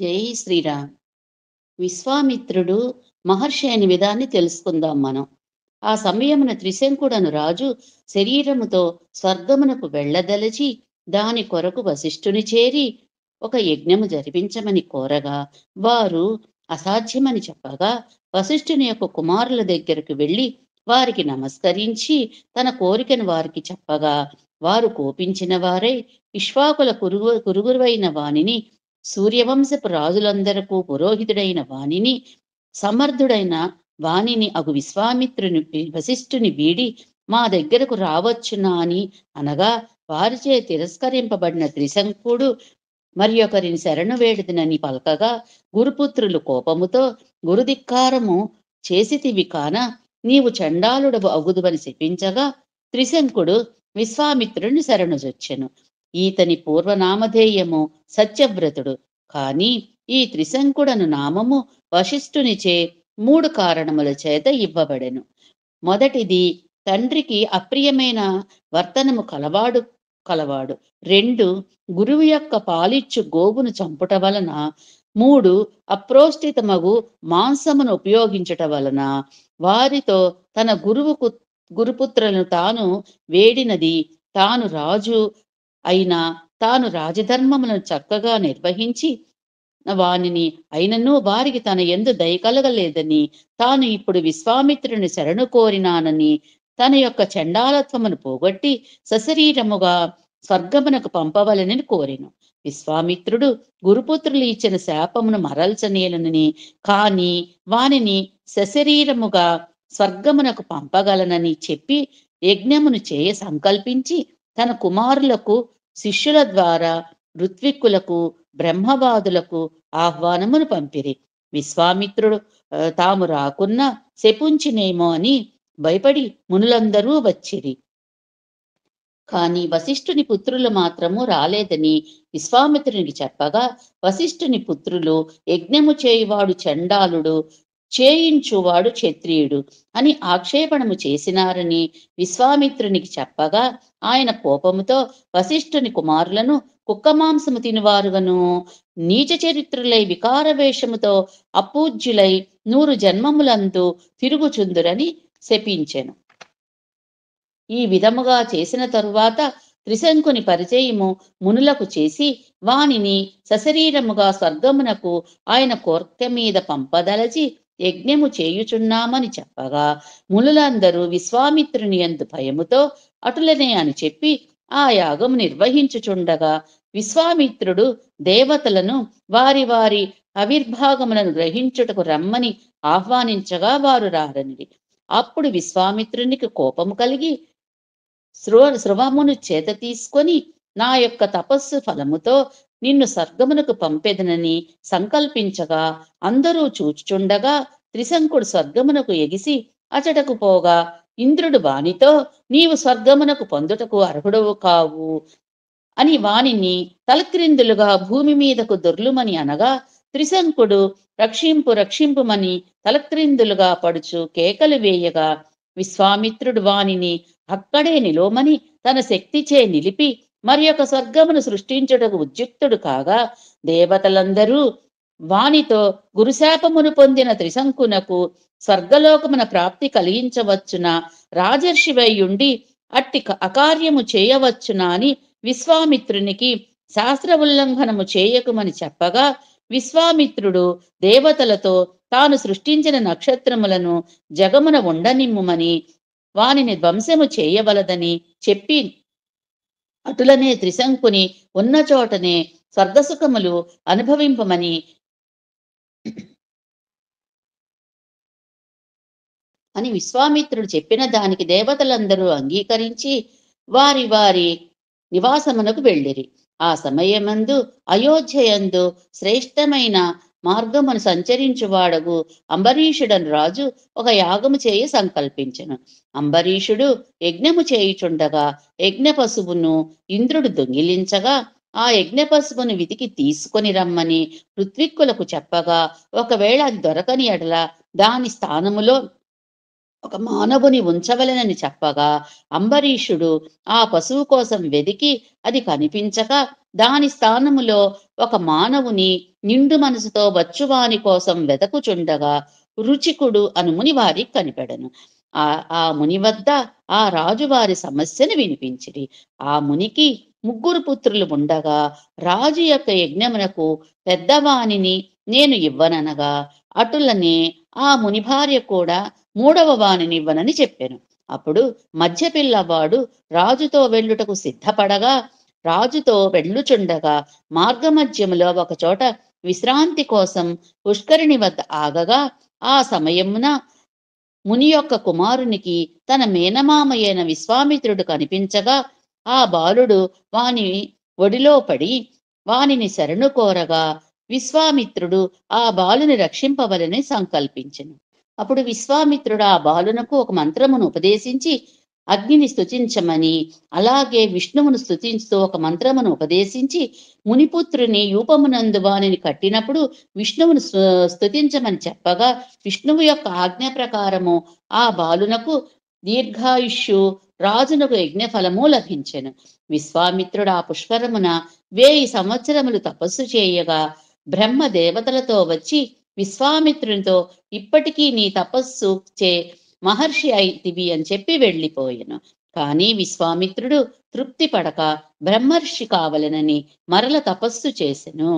జై శ్రీరామ్ విశ్వామిత్రుడు మహర్షి అని విధాన్ని తెలుసుకుందాం మనం ఆ సమయమున త్రిశంకుడను రాజు శరీరముతో స్వర్గమునకు వెళ్ళదలచి దాని కొరకు వశిష్ఠుని చేరి ఒక యజ్ఞము జరిపించమని కోరగా వారు అసాధ్యమని చెప్పగా వశిష్ఠుని యొక్క కుమారుల దగ్గరకు వెళ్ళి వారికి నమస్కరించి తన కోరికను వారికి చెప్పగా వారు కోపించిన వారై ఇష్వాకుల కురుగు కురుగురువైన వాణిని సూర్యవంశపు రాజులందరకు పురోహితుడైన వాణిని సమర్థుడైన వాణిని అగు విశ్వామిత్రుని వశిష్ఠుని వీడి మా దగ్గరకు రావచ్చునా అని అనగా వారిచే తిరస్కరింపబడిన త్రిశంకుడు మరి ఒకరిని శరణు వేడుదనని పలకగా గురుపుత్రులు కోపముతో గురుధిక్కారము చేసితివి కాన నీవు చండాలుడవు అగుదువని శపించగా త్రిశంకుడు విశ్వామిత్రుని శరణు చొచ్చెను ఈతని పూర్వనామధేయము సత్యవ్రతుడు కాని ఈ త్రిశంకుడను నామము వశిష్ఠునిచే మూడు కారణముల చేత ఇవ్వబడెను మొదటిది తండ్రికి అప్రియమైన వర్తనము కలవాడు కలవాడు రెండు గురువు యొక్క పాలిచ్చు గోగును చంపుట వలన మూడు మగు మాంసమును ఉపయోగించుట వలన వారితో తన గురువుకు గురుపుత్రులను తాను వేడినది తాను రాజు అయినా తాను రాజధర్మములను చక్కగా నిర్వహించి వానిని అయినను వారికి తన ఎందు కలగలేదని తాను ఇప్పుడు విశ్వామిత్రుని శరణు కోరినానని తన యొక్క చండాలత్వమును పోగొట్టి సశరీరముగా స్వర్గమునకు పంపవలనని కోరిను విశ్వామిత్రుడు గురుపుత్రులు ఇచ్చిన శాపమును మరల్చనేలనని కాని వానిని సశరీరముగా స్వర్గమునకు పంపగలనని చెప్పి యజ్ఞమును చేయ సంకల్పించి తన కుమారులకు శిష్యుల ద్వారా ఋత్విక్కులకు బ్రహ్మవాదులకు ఆహ్వానమును పంపిరి విశ్వామిత్రుడు తాము రాకున్నా శపుంచినేమో అని భయపడి మునులందరూ వచ్చిరి కాని వశిష్ఠుని పుత్రులు మాత్రము రాలేదని విశ్వామిత్రునికి చెప్పగా వశిష్ఠుని పుత్రులు యజ్ఞము చేయువాడు చండాలుడు చేయించువాడు క్షత్రియుడు అని ఆక్షేపణము చేసినారని విశ్వామిత్రునికి చెప్పగా ఆయన కోపముతో వశిష్ఠుని కుమారులను కుక్క మాంసము తినివారుగను నీచ చరిత్రులై వికారవేషముతో అపూజ్యులై నూరు జన్మములందు తిరుగుచుందురని శపించెను ఈ విధముగా చేసిన తరువాత త్రిశంకుని పరిచయము మునులకు చేసి వానిని సశరీరముగా స్వర్గమునకు ఆయన కోర్కె మీద పంపదలచి యజ్ఞము చేయుచున్నామని చెప్పగా మునులందరూ విశ్వామిత్రుని ఎందు భయముతో అటులనే అని చెప్పి ఆ యాగం నిర్వహించుచుండగా విశ్వామిత్రుడు దేవతలను వారి వారి ఆవిర్భాగములను గ్రహించుటకు రమ్మని ఆహ్వానించగా వారు రారనిది అప్పుడు విశ్వామిత్రునికి కోపము కలిగి శ్రువ శృవమును చేత తీసుకొని నా యొక్క తపస్సు ఫలముతో నిన్ను స్వర్గమునకు పంపెదనని సంకల్పించగా అందరూ చూచుచుండగా త్రిశంకుడు స్వర్గమునకు ఎగిసి అచటకు పోగా ఇంద్రుడు వానితో నీవు స్వర్గమునకు పొందుటకు అర్హుడవు కావు అని వాణిని తలక్రిందులుగా భూమి మీదకు దొర్లుమని అనగా త్రిశంకుడు రక్షింపు రక్షింపుమని తలక్రిందులుగా పడుచు కేకలు వేయగా విశ్వామిత్రుడు వాణిని అక్కడే నిలోమని తన శక్తిచే నిలిపి మరి యొక్క స్వర్గమును సృష్టించుటకు ఉద్యుక్తుడు కాగా దేవతలందరూ వానితో గురుశాపమును పొందిన త్రిశంకునకు స్వర్గలోకమున ప్రాప్తి కలిగించవచ్చున రాజర్షివైయుండి అట్టి అకార్యము చేయవచ్చున అని విశ్వామిత్రునికి శాస్త్ర ఉల్లంఘనము చేయకుమని చెప్పగా విశ్వామిత్రుడు దేవతలతో తాను సృష్టించిన నక్షత్రములను జగమున ఉండనిమ్ముమని వానిని ధ్వంసము చేయవలదని చెప్పి అటులనే త్రిశంకుని ఉన్న చోటనే స్వర్గసుఖములు అనుభవింపమని అని విశ్వామిత్రుడు చెప్పిన దానికి దేవతలందరూ అంగీకరించి వారి వారి నివాసమునకు వెళ్ళిరి ఆ సమయమందు అయోధ్యయందు శ్రేష్టమైన మార్గమును సంచరించువాడగు అంబరీషుడను రాజు ఒక యాగము చేయ సంకల్పించను అంబరీషుడు యజ్ఞము చేయుచుండగా యజ్ఞ పశువును ఇంద్రుడు దొంగిలించగా ఆ యజ్ఞ పశువును వితికి తీసుకొని రమ్మని ఋత్విక్కులకు చెప్పగా ఒకవేళ అది దొరకని ఎడల దాని స్థానములో ఒక మానవుని ఉంచవలెనని చెప్పగా అంబరీషుడు ఆ పశువు కోసం వెదికి అది కనిపించక దాని స్థానములో ఒక మానవుని నిండు మనసుతో వచ్చువాని కోసం వెతకుచుండగా రుచికుడు అను ముని వారికి కనిపెడను ఆ ఆ ముని వద్ద ఆ రాజువారి సమస్యను వినిపించిరి ఆ మునికి ముగ్గురు పుత్రులు ఉండగా రాజు యొక్క యజ్ఞమునకు పెద్దవాణిని నేను ఇవ్వననగా అటులనే ఆ ముని భార్య కూడా మూడవ వాణిని ఇవ్వనని చెప్పాను అప్పుడు మధ్య పిల్లవాడు రాజుతో వెళ్ళుటకు సిద్ధపడగా రాజుతో వెళ్ళుచుండగా మార్గమధ్యములో ఒకచోట విశ్రాంతి కోసం పుష్కరిణి వద్ద ఆగగా ఆ సమయమున ముని యొక్క కుమారునికి తన మేనమామయైన విశ్వామిత్రుడు కనిపించగా ఆ బాలుడు వాని ఒడిలో పడి వానిని శరణు కోరగా విశ్వామిత్రుడు ఆ బాలుని రక్షింపవలని సంకల్పించను అప్పుడు విశ్వామిత్రుడు ఆ బాలునకు ఒక మంత్రమును ఉపదేశించి అగ్నిని స్థుతించమని అలాగే విష్ణువును స్థుతించుతూ ఒక మంత్రమును ఉపదేశించి మునిపుత్రుని యూపమునందు వాణిని కట్టినప్పుడు విష్ణువును స్థుతించమని చెప్పగా విష్ణువు యొక్క ఆజ్ఞ ప్రకారము ఆ బాలునకు దీర్ఘాయుష్యు రాజునకు యజ్ఞ ఫలము లభించెను విశ్వామిత్రుడు ఆ పుష్కరమున వేయి సంవత్సరములు తపస్సు చేయగా బ్రహ్మ దేవతలతో వచ్చి విశ్వామిత్రునితో ఇప్పటికీ నీ తపస్సు చే మహర్షి అయితివి అని చెప్పి వెళ్ళిపోయాను కానీ విశ్వామిత్రుడు తృప్తి పడక బ్రహ్మర్షి కావలనని మరల తపస్సు చేసెను